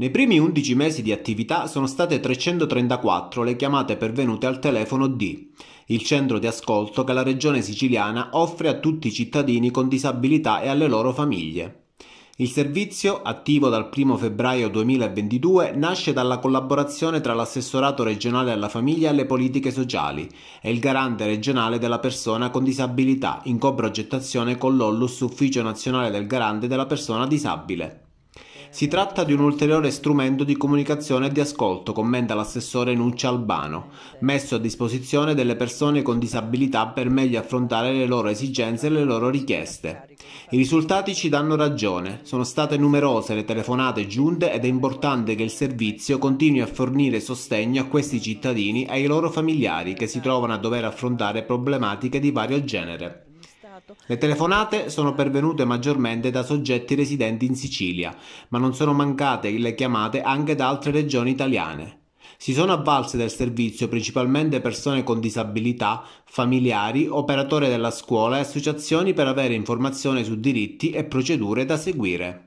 Nei primi 11 mesi di attività sono state 334 le chiamate pervenute al telefono D, il centro di ascolto che la regione siciliana offre a tutti i cittadini con disabilità e alle loro famiglie. Il servizio, attivo dal 1 febbraio 2022, nasce dalla collaborazione tra l'assessorato regionale alla famiglia e alle politiche sociali e il garante regionale della persona con disabilità in coprogettazione con l'Ollus Ufficio Nazionale del Garante della Persona Disabile. Si tratta di un ulteriore strumento di comunicazione e di ascolto, commenta l'assessore Nuccia Albano, messo a disposizione delle persone con disabilità per meglio affrontare le loro esigenze e le loro richieste. I risultati ci danno ragione, sono state numerose le telefonate giunte ed è importante che il servizio continui a fornire sostegno a questi cittadini e ai loro familiari che si trovano a dover affrontare problematiche di vario genere. Le telefonate sono pervenute maggiormente da soggetti residenti in Sicilia, ma non sono mancate le chiamate anche da altre regioni italiane. Si sono avvalse del servizio principalmente persone con disabilità, familiari, operatori della scuola e associazioni per avere informazioni su diritti e procedure da seguire.